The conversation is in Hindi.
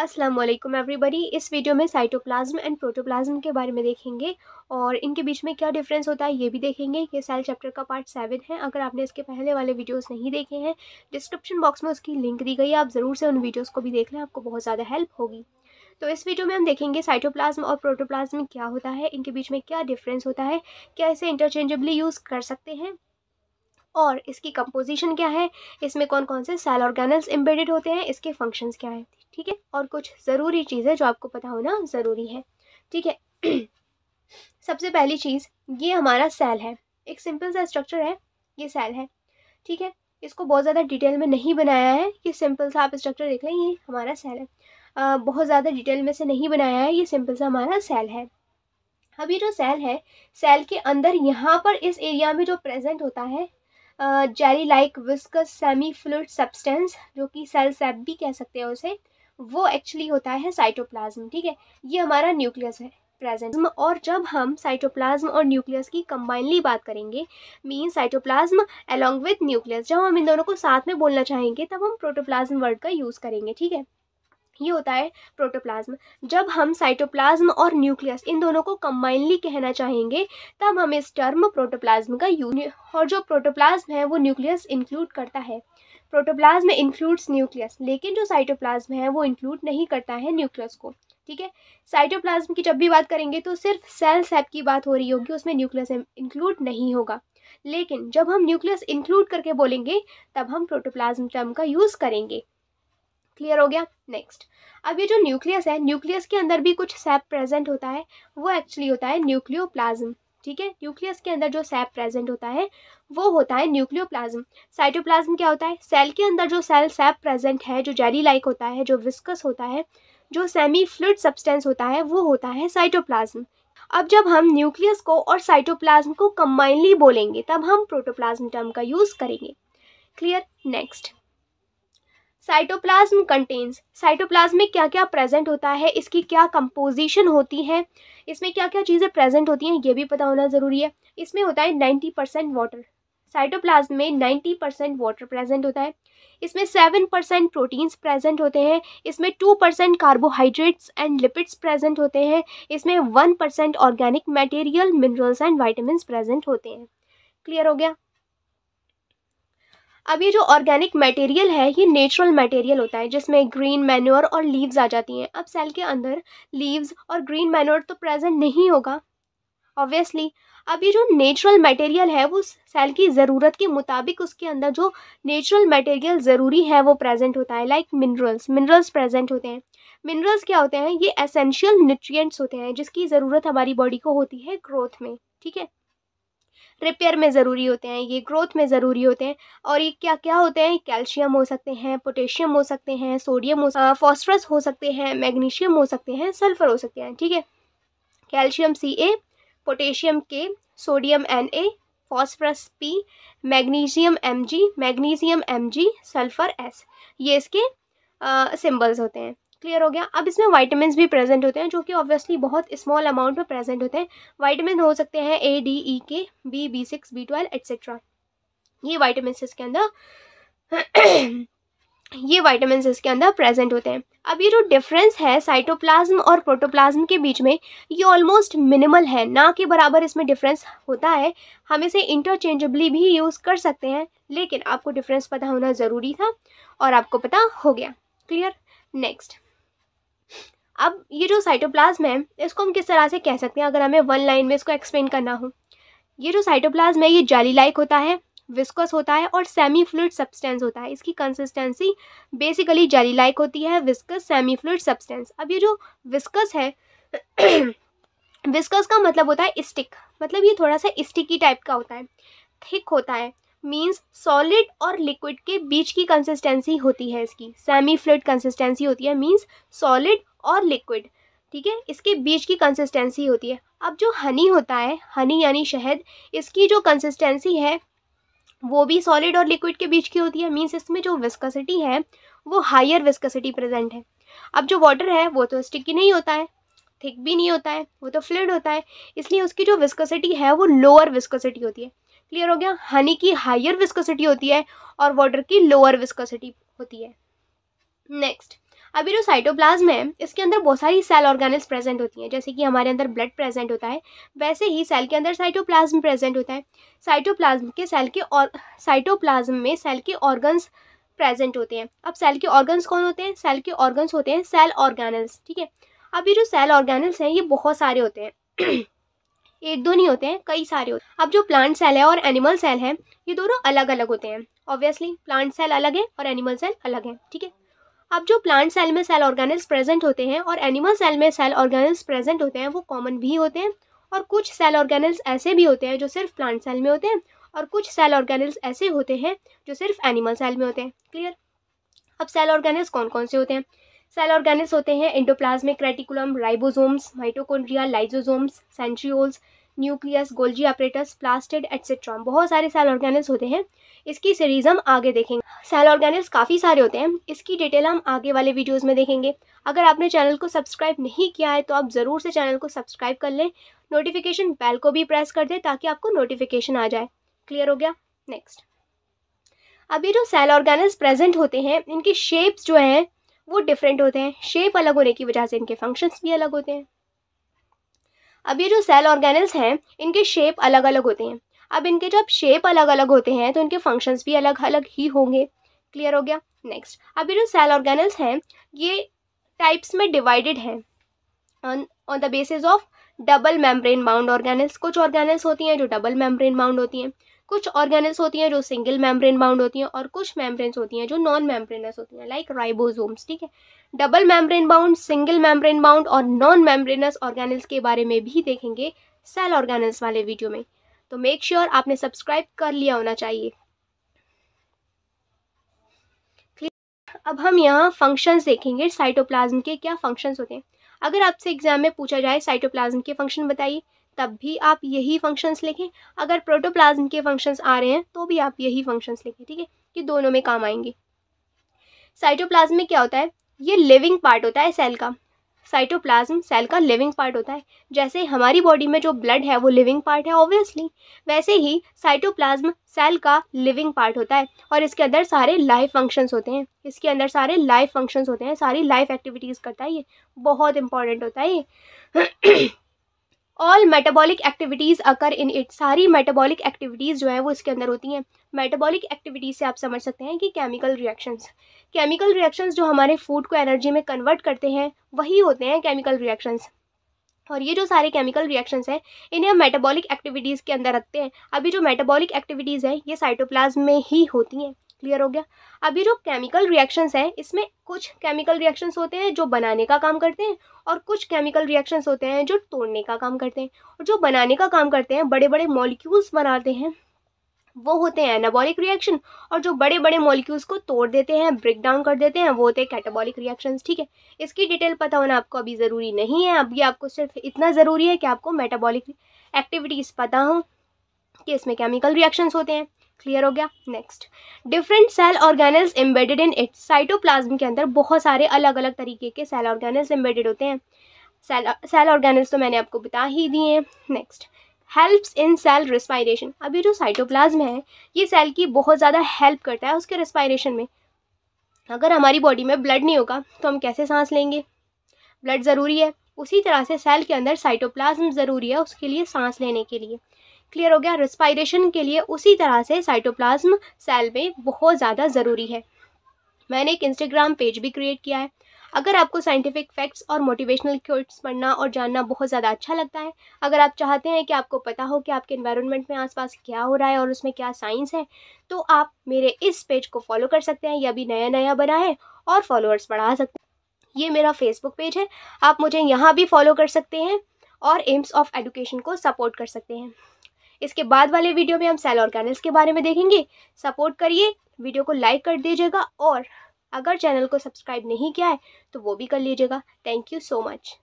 अस्सलाम वालेकुम एवरीबॉडी इस वीडियो में साइटोप्लाज्म एंड प्रोटोप्लाज्म के बारे में देखेंगे और इनके बीच में क्या डिफरेंस होता है ये भी देखेंगे ये सेल चैप्टर का पार्ट सेवन है अगर आपने इसके पहले वाले वीडियोस नहीं देखे हैं डिस्क्रिप्शन बॉक्स में उसकी लिंक दी गई है आप ज़रूर से उन वीडियोस को भी देख लें आपको बहुत ज़्यादा हेल्प होगी तो इस वीडियो में हम देखेंगे साइटोप्लाज्म और प्रोटोप्लाज्म क्या होता है इनके बीच में क्या डिफरेंस होता है क्या इसे इंटरचेंजेबली यूज़ कर सकते हैं और इसकी कंपोजिशन क्या है इसमें कौन कौन से सेल ऑर्गेनल्स एम्बेडेड होते हैं इसके फंक्शंस क्या हैं ठीक है और कुछ ज़रूरी चीज़ें जो आपको पता होना ज़रूरी है ठीक है सबसे पहली चीज़ ये हमारा सेल है एक सिंपल सा स्ट्रक्चर है ये सेल है ठीक है इसको बहुत ज़्यादा डिटेल में नहीं बनाया है ये सिंपल सा आप स्ट्रक्चर देख लें ये हमारा सेल है आ, बहुत ज़्यादा डिटेल में से नहीं बनाया है ये सिंपल सा हमारा सेल है अब ये जो सेल है सेल के अंदर यहाँ पर इस एरिया में जो प्रेजेंट होता है jelly like viscous semi fluid substance जो कि सेल सेप भी कह सकते हैं उसे वो एक्चुअली होता है साइटोप्लाज्म ठीक है ये हमारा न्यूक्लियस है प्रेजेंट और जब हम साइटोप्लाज्म और न्यूक्लियस की कंबाइनली बात करेंगे mean cytoplasm along with nucleus जब हम इन दोनों को साथ में बोलना चाहेंगे तब हम प्रोटोप्लाज्म वर्ड का यूज़ करेंगे ठीक है ये होता है प्रोटोप्लाज्म जब हम साइटोप्लाज्म और न्यूक्लियस इन दोनों को कंबाइनली कहना चाहेंगे तब हम इस टर्म प्रोटोप्लाज्म का यूज और जो प्रोटोप्लाज्म है वो न्यूक्लियस इंक्लूड करता है प्रोटोप्लाज्म इंक्लूड्स न्यूक्लियस लेकिन जो साइटोप्लाज्म है वो इंक्लूड नहीं करता है न्यूक्लियस को ठीक है साइटोप्लाज्म की जब भी बात करेंगे तो सिर्फ सेल सेप की बात हो रही होगी उसमें न्यूक्लियस इंक्लूड नहीं होगा लेकिन जब हम न्यूक्लियस इंक्लूड करके बोलेंगे तब हम प्रोटोप्लाज्म टर्म का यूज़ करेंगे क्लियर हो गया नेक्स्ट अब ये जो न्यूक्लियस है न्यूक्लियस के अंदर भी कुछ सेप प्रेजेंट होता है वो एक्चुअली होता है न्यूक्लियोप्लाज्म ठीक है न्यूक्लियस के अंदर जो सैप प्रेजेंट होता है वो होता है न्यूक्लियोप्लाज्म साइटोप्लाज्म क्या होता है सेल के अंदर जो सेल सैप प्रेजेंट है जो जेली लाइक होता है जो विस्कस होता है जो सेमी फ्लूड सब्सटेंस होता है वो होता है साइटोप्लाज्म अब जब हम न्यूक्लियस को और साइटोप्लाज्म को कंबाइनली बोलेंगे तब हम प्रोटोप्लाज्म टर्म का यूज़ करेंगे clear next cytoplasm contains cytoplasm में क्या क्या प्रेजेंट होता है इसकी क्या कंपोजिशन होती है इसमें क्या क्या चीज़ें प्रेजेंट होती हैं ये भी पता होना ज़रूरी है इसमें होता है नाइन्टी परसेंट वाटर साइटोप्लाज्म में नाइन्टी परसेंट वाटर प्रेजेंट होता है इसमें सेवन परसेंट प्रोटीन्स प्रेजेंट होते हैं इसमें two percent carbohydrates and lipids present होते हैं इसमें one percent organic material minerals and vitamins present होते हैं क्लियर हो गया अब ये जो ऑर्गेनिक मटेरियल है ये नेचुरल मटेरियल होता है जिसमें ग्रीन मैन्योर और लीव्स आ जाती हैं अब सेल के अंदर लीव्स और ग्रीन मैन्योर तो प्रेजेंट नहीं होगा ऑब्वियसली अब ये जो नेचुरल मटेरियल है वो सेल की ज़रूरत के मुताबिक उसके अंदर जो नेचुरल मटेरियल ज़रूरी है वो प्रेजेंट होता है लाइक मिनरल्स मिनरल्स प्रेजेंट होते हैं मिनरल्स क्या होते हैं ये एसेंशियल न्यूट्रिएंट्स होते हैं जिसकी ज़रूरत हमारी बॉडी को होती है ग्रोथ में ठीक है रिपेयर में ज़रूरी होते हैं ये ग्रोथ में ज़रूरी होते हैं और ये क्या क्या होते हैं कैल्शियम हो सकते हैं पोटेशियम हो सकते हैं सोडियम हो फॉस्फरस हो सकते हैं मैग्नीशियम हो सकते हैं सल्फर हो सकते हैं ठीक है calcium C A potassium K sodium N A phosphorus P magnesium M G magnesium M G sulphur S ये इसके सिम्बल्स होते हैं क्लियर हो गया अब इसमें वाइटामिन भी प्रेजेंट होते हैं जो कि ऑब्वियसली बहुत स्मॉल अमाउंट में प्रेजेंट होते हैं वाइटामिन हो सकते हैं ए D E K B B six B twelve etcetera ये वाइटामिन इसके अंदर ये वाइटामिन इसके अंदर प्रेजेंट होते हैं अब ये जो डिफरेंस है साइटोप्लाज्म और प्रोटोप्लाज्म के बीच में ये ऑलमोस्ट मिनिमल है ना के बराबर इसमें डिफरेंस होता है हम इसे इंटरचेंजेबली भी यूज़ कर सकते हैं लेकिन आपको डिफरेंस पता होना ज़रूरी था और आपको पता हो गया क्लियर नेक्स्ट अब ये जो साइटोप्लाज्म है इसको हम किस तरह से कह सकते हैं अगर हमें वन लाइन में इसको एक्सप्लेन करना हो ये जो साइटोप्लाज्म है ये जाली लाइक होता है विस्कस होता है और सेमी फ्लूड सब्सटेंस होता है इसकी कंसिस्टेंसी बेसिकली जाली लाइक होती है विस्कस सेमी फ्लूड सब्सटेंस अब ये जो विस्कस है विस्कस का मतलब होता है स्टिक मतलब ये थोड़ा सा स्टिकी टाइप का होता है थिक होता है मीन्स सॉलिड और लिक्विड के बीच की कंसिस्टेंसी होती है इसकी सेमी फ्लूड कंसिस्टेंसी होती है मीन्स सॉलिड और लिक्विड ठीक है इसके बीच की कंसिस्टेंसी होती है अब जो हनी होता है हनी यानी शहद इसकी जो कंसिस्टेंसी है वो भी सॉलिड और लिक्विड के बीच की होती है मीन्स इसमें जो विस्कसिटी है वो हायर विस्कसिटी प्रेजेंट है अब जो वाटर है वो तो स्टिकी नहीं होता है थिक भी नहीं होता है वो तो फ्लूड होता है इसलिए उसकी जो विस्कोसिटी है वो लोअर विस्कोसिटी होती है क्लियर हो गया हनी की हायर विस्कोसिटी होती है और वाटर की लोअर विस्कोसिटी होती है नेक्स्ट अभी जो साइटोप्लाज्म है इसके अंदर बहुत सारी सेल ऑर्गेनल्स प्रेजेंट होती हैं जैसे कि हमारे अंदर ब्लड प्रेजेंट होता है वैसे ही सेल के अंदर साइटोप्लाज्म प्रेजेंट होता है साइटोप्लाज्म के सेल के और साइटोप्लाज्म में सेल के ऑर्गन्स प्रेजेंट होते हैं अब सेल के ऑर्गन्स कौन होते हैं सेल के ऑर्गन्स होते हैं सेल ऑर्गेनल्स ठीक है अभी जो सेल ऑर्गेनल्स हैं ये बहुत सारे होते हैं एक दो नहीं होते हैं कई सारे होते हैं अब जो प्लांट सेल है और एनिमल सेल है ये दोनों अलग अलग होते हैं ऑब्वियसली प्लांट सेल अलग है और एनिमल सेल अलग है ठीक है अब जो प्लांट सेल में सेल ऑर्गेनिक्स प्रेजेंट होते हैं और एनिमल सेल में सेल ऑर्गेनिक्स प्रेजेंट होते हैं वो कॉमन भी होते हैं और कुछ सेल ऑर्गेनिक्स ऐसे भी होते हैं जो सिर्फ प्लांट सेल में होते हैं और कुछ सेल ऑर्गेनिक्स ऐसे होते हैं जो सिर्फ एनिमल सेल में होते हैं क्लियर अब सेल ऑर्गेनिक्स कौन कौन से होते हैं सेल ऑर्गेनिक्स होते हैं endoplasmic reticulum ribosomes mitochondria lysosomes centrioles nucleus Golgi apparatus plastid etcetera बहुत सारे सेल ऑर्गेनल्स होते हैं इसकी सीरीज हम आगे देखेंगे सेल ऑर्गेनल्स काफ़ी सारे होते हैं इसकी डिटेल हम आगे वाले वीडियोस में देखेंगे अगर आपने चैनल को सब्सक्राइब नहीं किया है तो आप ज़रूर से चैनल को सब्सक्राइब कर लें नोटिफिकेशन बेल को भी प्रेस कर दें ताकि आपको नोटिफिकेशन आ जाए क्लियर हो गया नेक्स्ट अब ये जो सेल ऑर्गेनल्स प्रेजेंट होते हैं इनके शेप्स जो हैं वो डिफरेंट होते हैं शेप अलग होने की वजह से इनके फंक्शंस भी अलग होते हैं अब ये जो सेल ऑर्गेनल्स हैं इनके शेप अलग अलग होते हैं अब इनके जब शेप अलग अलग होते हैं तो इनके फंक्शंस भी अलग अलग ही होंगे क्लियर हो गया नेक्स्ट अब ये जो सेल ऑर्गेनल्स हैं ये टाइप्स में डिवाइडेड हैं on the basis of double membrane bound organelles कुछ ऑर्गेनल्स होती हैं जो डबल मेम्ब्रेन बाउंड होती हैं कुछ ऑर्गेनल्स होती हैं जो सिंगल मेम्ब्रेन बाउंड होती हैं और कुछ मेम्ब्रेन्स होती हैं जो नॉन मेम्ब्रेनस होती हैं लाइक राइबोसोम्स ठीक है double membrane bound single membrane bound और नॉन मेम्ब्रेनस ऑर्गेनल्स के बारे में भी देखेंगे सेल ऑर्गेनल्स वाले वीडियो में तो मेक श्योर sure आपने सब्सक्राइब कर लिया होना चाहिए अब हम यहाँ फंक्शंस देखेंगे साइटोप्लाज्म के क्या फंक्शंस होते हैं अगर आपसे एग्जाम में पूछा जाए साइटोप्लाज्म के फंक्शन बताइए तब भी आप यही फंक्शंस लिखें अगर प्रोटोप्लाज्म के फंक्शंस आ रहे हैं तो भी आप यही फंक्शंस लिखें ठीक है कि दोनों में काम आएंगे साइटोप्लाज्म में क्या होता है ये लिविंग पार्ट होता है सेल का साइटोप्लाज्म सेल का लिविंग पार्ट होता है जैसे हमारी बॉडी में जो ब्लड है वो लिविंग पार्ट है ऑब्वियसली वैसे ही साइटोप्लाज्म सेल का लिविंग पार्ट होता है और इसके अंदर सारे लाइफ फंक्शंस होते हैं इसके अंदर सारे लाइफ फंक्शंस होते हैं सारी लाइफ एक्टिविटीज़ करता है ये बहुत इंपॉर्टेंट होता है ये all metabolic activities occur in it सारी मेटाबॉलिक एक्टिविटीज़ जो है वो इसके अंदर होती हैं मेटाबॉलिक एक्टिविटीज़ से आप समझ सकते हैं कि केमिकल रिएक्शंस केमिकल रिएक्शंस जो हमारे फूड को एनर्जी में कन्वर्ट करते हैं वही होते हैं केमिकल रिएक्शंस और ये जो सारे केमिकल रिएक्शंस हैं इन्हें हम मेटाबॉलिक एक्टिविटीज़ के अंदर रखते हैं अभी जो मेटाबॉलिक एक्टिविटीज़ हैं ये साइटोप्लाज्म में ही होती हैं क्लियर हो गया अभी जो केमिकल रिएक्शंस हैं इसमें कुछ केमिकल रिएक्शंस होते हैं जो बनाने का काम करते हैं और कुछ केमिकल रिएक्शंस होते हैं जो तोड़ने का काम करते हैं और जो बनाने का काम करते हैं बड़े बड़े मॉलिक्यूल्स बनाते हैं वो होते हैं एनाबॉलिक रिएक्शन और जो बड़े बड़े मॉलिक्यूल्स को तोड़ देते हैं ब्रेक डाउन कर देते हैं वो होते हैं कैटाबॉलिक रिएक्शंस ठीक है इसकी डिटेल पता होना आपको अभी ज़रूरी नहीं है अभी आपको सिर्फ इतना ज़रूरी है कि आपको मेटाबॉलिक एक्टिविटीज़ पता हो कि इसमें केमिकल रिएक्शंस होते हैं क्लियर हो गया next different cell organelles embedded in it cytoplasm के अंदर बहुत सारे अलग अलग तरीके के सेल ऑर्गेनल्स एम्बेडेड होते हैं सेल सेल ऑर्गेनल्स तो मैंने आपको बता ही दिए हैं next helps in cell respiration अभी जो साइटोप्लाज्म है ये सेल की बहुत ज़्यादा हेल्प करता है उसके रिस्पायरेशन में अगर हमारी बॉडी में ब्लड नहीं होगा तो हम कैसे सांस लेंगे ब्लड ज़रूरी है उसी तरह से सेल के अंदर साइटोप्लाज्म ज़रूरी है उसके लिए सांस लेने के लिए क्लियर हो गया रेस्पायरेशन के लिए उसी तरह से साइटोप्लाज्म सेल में बहुत ज़्यादा ज़रूरी है मैंने एक इंस्टाग्राम पेज भी क्रिएट किया है अगर आपको साइंटिफिक फैक्ट्स और मोटिवेशनल क्यूट्स पढ़ना और जानना बहुत ज़्यादा अच्छा लगता है अगर आप चाहते हैं कि आपको पता हो कि आपके इन्वायरमेंट में आसपास क्या हो रहा है और उसमें क्या साइंस है तो आप मेरे इस पेज को फॉलो कर सकते हैं या भी नया नया बना है और फॉलोअर्स बढ़ा सकते हैं ये मेरा फेसबुक पेज है आप मुझे यहाँ भी फॉलो कर सकते हैं और एम्स ऑफ एडुकेशन को सपोर्ट कर सकते हैं इसके बाद वाले वीडियो में हम सेल और कैनल्स के बारे में देखेंगे सपोर्ट करिए वीडियो को लाइक कर दीजिएगा और अगर चैनल को सब्सक्राइब नहीं किया है तो वो भी कर लीजिएगा थैंक यू सो मच